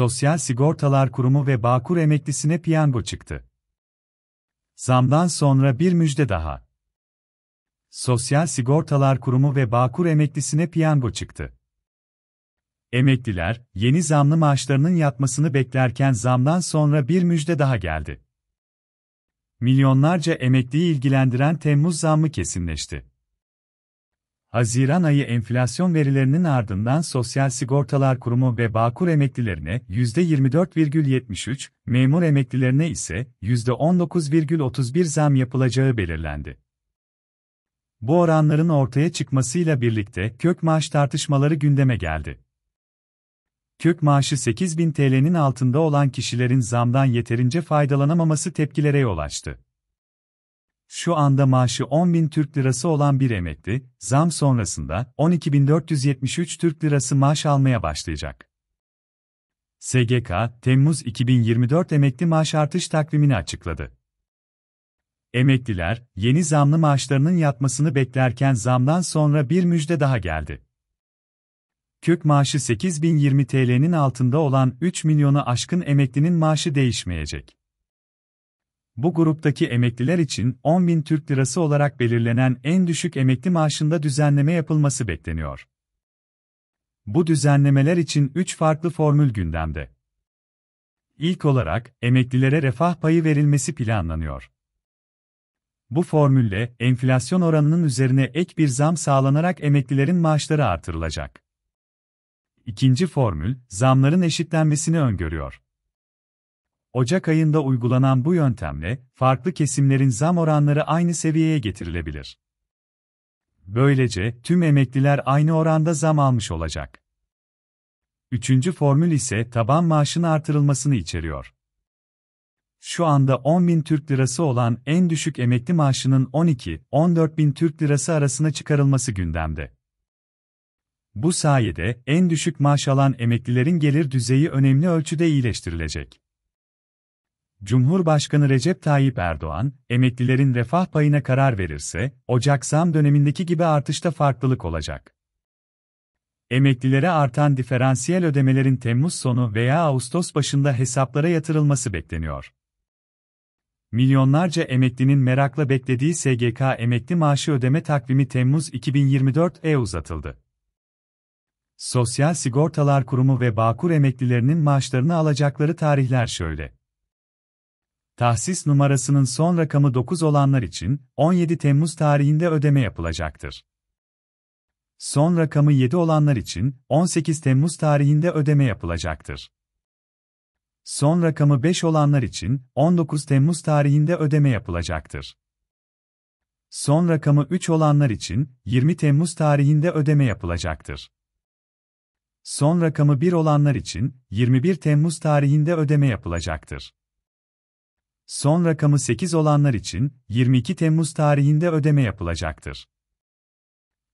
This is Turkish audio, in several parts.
Sosyal Sigortalar Kurumu ve Bağkur emeklisine piyango çıktı. Zamdan sonra bir müjde daha. Sosyal Sigortalar Kurumu ve Bağkur emeklisine piyango çıktı. Emekliler, yeni zamlı maaşlarının yatmasını beklerken zamdan sonra bir müjde daha geldi. Milyonlarca emekliyi ilgilendiren Temmuz zammı kesinleşti. Haziran ayı enflasyon verilerinin ardından Sosyal Sigortalar Kurumu ve Bağkur emeklilerine %24,73, memur emeklilerine ise %19,31 zam yapılacağı belirlendi. Bu oranların ortaya çıkmasıyla birlikte kök maaş tartışmaları gündeme geldi. Kök maaşı 8000 TL'nin altında olan kişilerin zamdan yeterince faydalanamaması tepkilere yol açtı. Şu anda maaşı 10.000 Türk Lirası olan bir emekli, zam sonrasında 12.473 Türk Lirası maaş almaya başlayacak. SGK, Temmuz 2024 emekli maaş artış takvimini açıkladı. Emekliler, yeni zamlı maaşlarının yatmasını beklerken zamdan sonra bir müjde daha geldi. Kök maaşı 8020 TL'nin altında olan 3 milyonu aşkın emeklinin maaşı değişmeyecek bu gruptaki emekliler için 10 bin Türk Lirası olarak belirlenen en düşük emekli maaşında düzenleme yapılması bekleniyor. Bu düzenlemeler için 3 farklı formül gündemde. İlk olarak emeklilere refah payı verilmesi planlanıyor. Bu formülle enflasyon oranının üzerine ek bir zam sağlanarak emeklilerin maaşları artırılacak. İkinci formül zamların eşitlenmesini öngörüyor. Ocak ayında uygulanan bu yöntemle, farklı kesimlerin zam oranları aynı seviyeye getirilebilir. Böylece, tüm emekliler aynı oranda zam almış olacak. Üçüncü formül ise taban maaşın artırılmasını içeriyor. Şu anda 10 bin Türk lirası olan en düşük emekli maaşının 12-14 bin Türk lirası arasına çıkarılması gündemde. Bu sayede en düşük maaş alan emeklilerin gelir düzeyi önemli ölçüde iyileştirilecek. Cumhurbaşkanı Recep Tayyip Erdoğan, emeklilerin refah payına karar verirse, Ocak zam dönemindeki gibi artışta farklılık olacak. Emeklilere artan diferansiyel ödemelerin Temmuz sonu veya Ağustos başında hesaplara yatırılması bekleniyor. Milyonlarca emeklinin merakla beklediği SGK emekli maaşı ödeme takvimi Temmuz 2024'e uzatıldı. Sosyal Sigortalar Kurumu ve Bağkur emeklilerinin maaşlarını alacakları tarihler şöyle. Tahsis numarasının son rakamı 9 olanlar için 17 Temmuz tarihinde ödeme yapılacaktır. Son rakamı 7 olanlar için 18 Temmuz tarihinde ödeme yapılacaktır. Son rakamı 5 olanlar için 19 Temmuz tarihinde ödeme yapılacaktır. Son rakamı 3 olanlar için 20 Temmuz tarihinde ödeme yapılacaktır. Son rakamı 1 olanlar için 21 Temmuz tarihinde ödeme yapılacaktır. Son rakamı 8 olanlar için 22 Temmuz tarihinde ödeme yapılacaktır.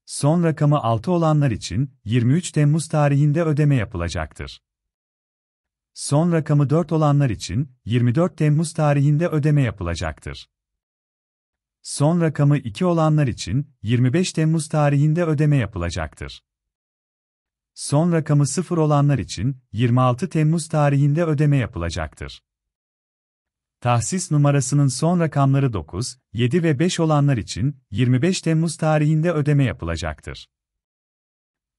Son rakamı 6 olanlar için 23 Temmuz tarihinde ödeme yapılacaktır. Son rakamı 4 olanlar için 24 Temmuz tarihinde ödeme yapılacaktır. Son rakamı 2 olanlar için 25 Temmuz tarihinde ödeme yapılacaktır. Son rakamı 0 olanlar için 26 Temmuz tarihinde ödeme yapılacaktır. Tahsis numarasının son rakamları 9, 7 ve 5 olanlar için 25 Temmuz tarihinde ödeme yapılacaktır.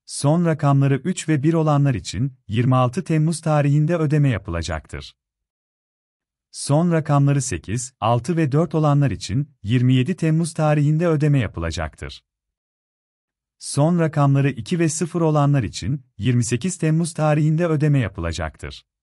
Son rakamları 3 ve 1 olanlar için 26 Temmuz tarihinde ödeme yapılacaktır. Son rakamları 8, 6 ve 4 olanlar için 27 Temmuz tarihinde ödeme yapılacaktır. Son rakamları 2 ve 0 olanlar için 28 Temmuz tarihinde ödeme yapılacaktır.